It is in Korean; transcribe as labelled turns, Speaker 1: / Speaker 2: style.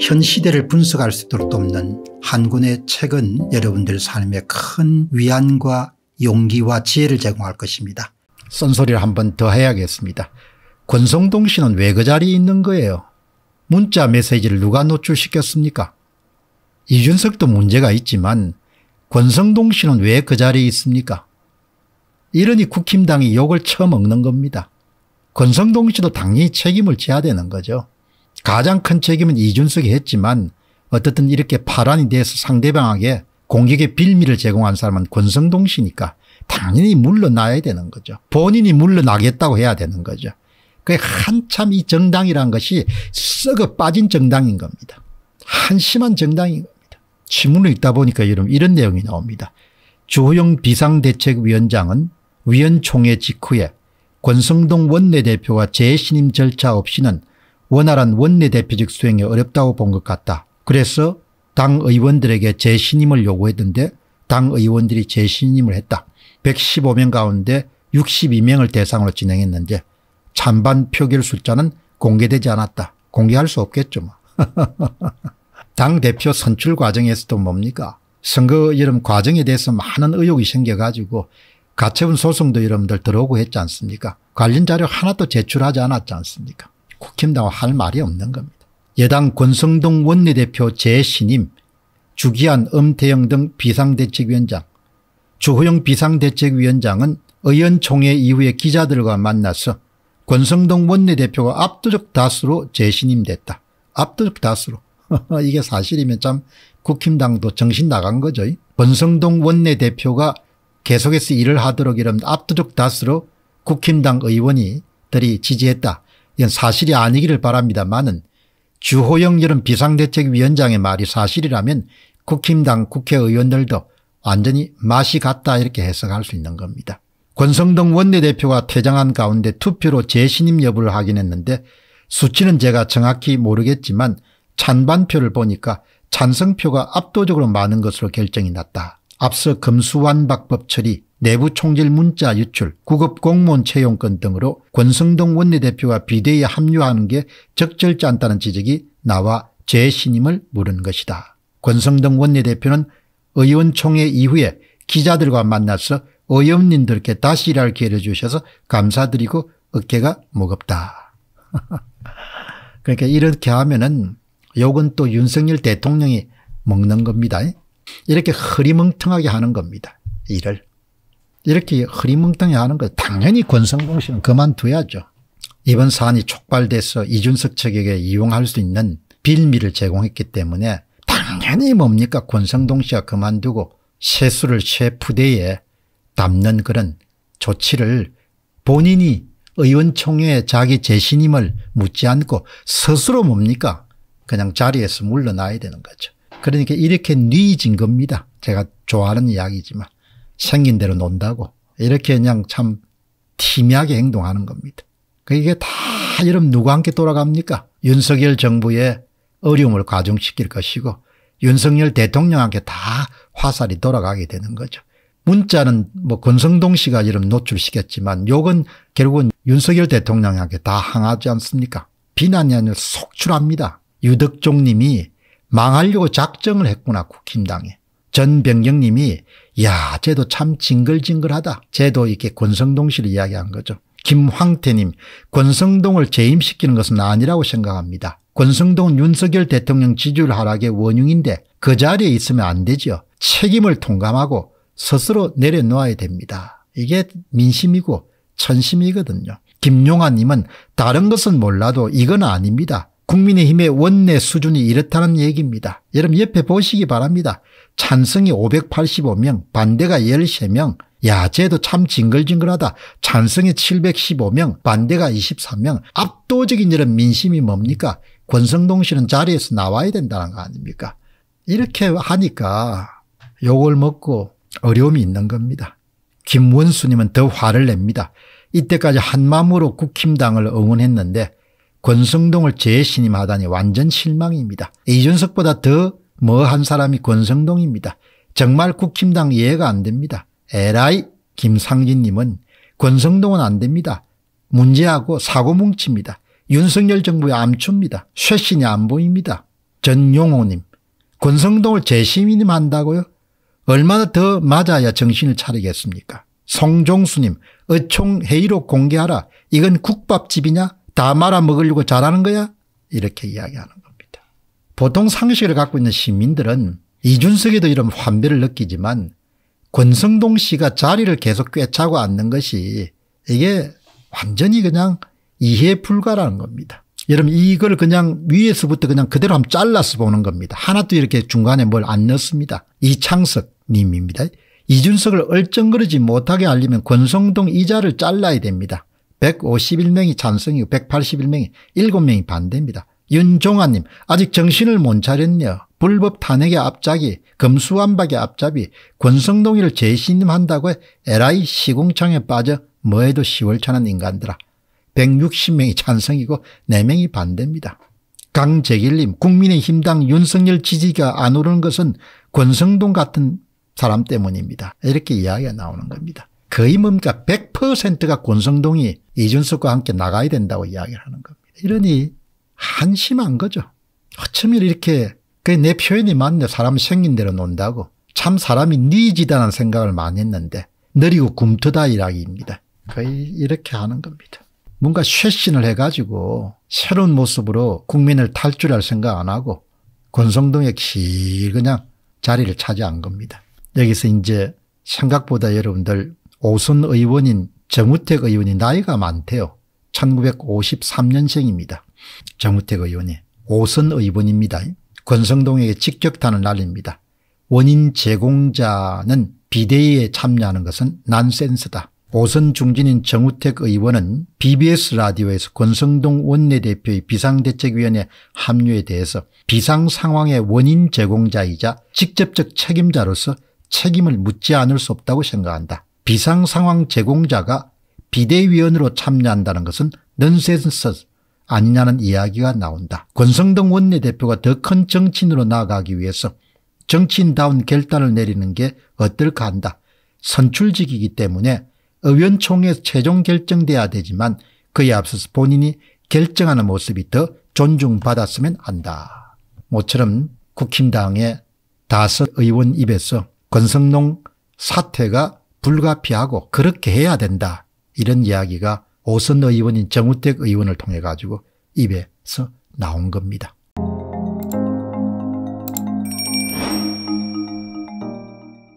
Speaker 1: 현 시대를 분석할 수 있도록 돕는 한군의 책은 여러분들 삶에 큰 위안과 용기와 지혜를 제공할 것입니다. 쓴소리를 한 번 더 해야겠습니다. 권성동 씨는 왜 그 자리에 있는 거예요? 문자 메시지를 누가 노출시켰습니까? 이준석도 문제가 있지만 권성동 씨는 왜 그 자리에 있습니까? 이러니 국힘당이 욕을 처먹는 겁니다. 권성동 씨도 당연히 책임을 져야 되는 거죠. 가장 큰 책임은 이준석이 했지만 어떻든 이렇게 파란이 돼서 상대방에게 공격의 빌미를 제공한 사람은 권성동 씨니까 당연히 물러나야 되는 거죠. 본인이 물러나겠다고 해야 되는 거죠. 그게 한참 이 정당이란 것이 썩어 빠진 정당인 겁니다. 한심한 정당인 겁니다. 신문을 읽다 보니까 이런, 이런 내용이 나옵니다. 주호영 비상대책위원장은 위원총회 직후에 권성동 원내대표가 재신임 절차 없이는 원활한 원내대표직 수행이 어렵다고 본 것 같다. 그래서 당 의원들에게 재신임을 요구했는데 당 의원들이 재신임을 했다. 115명 가운데 62명을 대상으로 진행했는데 찬반 표결 숫자는 공개되지 않았다. 공개할 수 없겠죠. 뭐. 당대표 선출 과정에서도 뭡니까 선거 여름 과정에 대해서 많은 의혹이 생겨가지고 가처분 소송도 여러분들 들어오고 했지 않습니까 관련 자료 하나도 제출하지 않았지 않습니까 국힘당은할 말이 없는 겁니다. 여당 권성동 원내대표 재신임, 주기한 엄태영 등 비상대책위원장, 주호영 비상대책위원장은 의원총회 이후에 기자들과 만나서 권성동 원내대표가 압도적 다수로 재신임됐다. 압도적 다수로. 이게 사실이면 참 국힘당도 정신 나간 거죠. 권성동 원내대표가 계속해서 일을 하도록 이러면 압도적 다수로 국힘당 의원이들이 지지했다. 이건 사실이 아니기를 바랍니다만은 주호영 여런 비상대책위원장의 말이 사실이라면 국힘당 국회의원들도 완전히 맛이 같다 이렇게 해석할 수 있는 겁니다. 권성동 원내대표가 퇴장한 가운데 투표로 재신임 여부를 확인했는데 수치는 제가 정확히 모르겠지만 찬반표를 보니까 찬성표가 압도적으로 많은 것으로 결정이 났다. 앞서 금수완박법 처리 내부 총질 문자 유출, 구급 공무원 채용권 등으로 권성동 원내대표가 비대위에 합류하는 게 적절치 않다는 지적이 나와 재신임을 물은 것이다. 권성동 원내대표는 의원총회 이후에 기자들과 만나서 의원님들께 다시 일할 기회를 주셔서 감사드리고 어깨가 무겁다. 그러니까 이렇게 하면은 욕은 또 윤석열 대통령이 먹는 겁니다. 이렇게 흐리멍텅하게 하는 겁니다. 일을. 이렇게 흐리멍텅이 하는 거 당연히 권성동 씨는 그만둬야죠. 이번 사안이 촉발돼서 이준석 측에게 이용할 수 있는 빌미를 제공했기 때문에 당연히 뭡니까 권성동 씨가 그만두고 세수를 셰프대에 담는 그런 조치를 본인이 의원총회에 자기 재신임을 묻지 않고 스스로 뭡니까 그냥 자리에서 물러나야 되는 거죠. 그러니까 이렇게 뉘진 겁니다. 제가 좋아하는 이야기지만. 생긴 대로 논다고 이렇게 그냥 참 티미하게 행동하는 겁니다. 그러니까 이게 다 이런 누구 함께 돌아갑니까? 윤석열 정부의 어려움을 가중시킬 것이고 윤석열 대통령한테 다 화살이 돌아가게 되는 거죠. 문자는 뭐 권성동 씨가 이름 노출시켰지만 욕은 결국은 윤석열 대통령에게 다 항하지 않습니까? 비난이 아니라 속출합니다. 유덕종 님이 망하려고 작정을 했구나 국힘당에. 전병경님이야 쟤도 참 징글징글하다. 쟤도 이렇게 권성동 씨를 이야기한 거죠. 김황태님 권성동을 재임시키는 것은 아니라고 생각합니다. 권성동은 윤석열 대통령 지지율 하락의 원흉인데 그 자리에 있으면 안 되지요. 책임을 통감하고 스스로 내려놓아야 됩니다. 이게 민심이고 천심이거든요. 김용환님은 다른 것은 몰라도 이건 아닙니다. 국민의힘의 원내 수준이 이렇다는 얘기입니다. 여러분 옆에 보시기 바랍니다. 찬성이 585명 반대가 13명 야 쟤도 참 징글징글하다. 찬성이 715명 반대가 23명 압도적인 이런 민심이 뭡니까 권성동 씨는 자리에서 나와야 된다는 거 아닙니까 이렇게 하니까 욕을 먹고 어려움이 있는 겁니다. 김원수님은 더 화를 냅니다. 이때까지 한마음으로 국힘당을 응원했는데 권성동을 재신임하다니 완전 실망입니다. 이준석보다 더 뭐 한 사람이 권성동입니다. 정말 국힘당 이해가 안 됩니다. 에라이 김상진님은 권성동은 안 됩니다. 문제하고 사고뭉치니다 윤석열 정부의 암초입니다. 쇄신이 안 보입니다. 전용호님 권성동을 재시민임 한다고요? 얼마나 더 맞아야 정신을 차리겠습니까? 송종수님 어총 회의록 공개하라. 이건 국밥집이냐? 다 말아먹으려고 잘하는 거야? 이렇게 이야기하는 겁니다. 보통 상식을 갖고 있는 시민들은 이준석에도 이런 환배를 느끼지만 권성동 씨가 자리를 계속 꿰차고 앉는 것이 이게 완전히 그냥 이해 불가라는 겁니다. 여러분 이걸 그냥 위에서부터 그냥 그대로 한번 잘라서 보는 겁니다. 하나도 이렇게 중간에 뭘 안 넣습니다. 이창석 님입니다. 이준석을 얼쩡거리지 못하게 하려면 권성동 이자를 잘라야 됩니다. 151명이 찬성이고 181명이 7명이 반대입니다. 윤종아님 아직 정신을 못 차렸냐 불법 탄핵의 앞잡이 금수완박의 앞잡이 권성동이를 재신임한다고 LI 시공창에 빠져 뭐해도 시월차는 인간들아 160명이 찬성이고 4명이 반대입니다. 강재길님 국민의힘당 윤석열 지지가 안 오르는 것은 권성동 같은 사람 때문입니다. 이렇게 이야기가 나오는 겁니다. 거의 멈짝 100%가 권성동이 이준석과 함께 나가야 된다고 이야기를 하는 겁니다. 이러니 한심한 거죠. 어쩜 이렇게 그내 게 표현이 맞네 사람 생긴 대로 논다고 참 사람이 니지다는 생각을 많이 했는데 느리고 굼트다 이라기입니다. 거의 이렇게 하는 겁니다. 뭔가 쇄신을 해가지고 새로운 모습으로 국민을 탈출할 생각 안 하고 권성동의 길 그냥 자리를 차지한 겁니다. 여기서 이제 생각보다 여러분들 오선 의원인 정우택 의원이 나이가 많대요. 1953년생입니다. 정우택 의원이 오선 의원입니다. 권성동에게 직격탄을 날립니다. 원인 제공자는 비대위에 참여하는 것은 난센스다. 오선 중진인 정우택 의원은 BBS 라디오에서 권성동 원내대표의 비상대책위원회 합류에 대해서 비상상황의 원인 제공자이자 직접적 책임자로서 책임을 묻지 않을 수 없다고 생각한다. 비상상황 제공자가 비대위원으로 참여한다는 것은 넌센스 아니냐는 이야기가 나온다. 권성동 원내대표가 더 큰 정치인으로 나아가기 위해서 정치인다운 결단을 내리는 게 어떨까 한다. 선출직이기 때문에 의원총회 최종 결정돼야 되지만 그에 앞서서 본인이 결정하는 모습이 더 존중받았으면 한다. 모처럼 국힘당의 다섯 의원 입에서 권성동 사퇴가 불가피하고 그렇게 해야 된다. 이런 이야기가 오선 의원인 정우택 의원을 통해 가지고 입에서 나온 겁니다.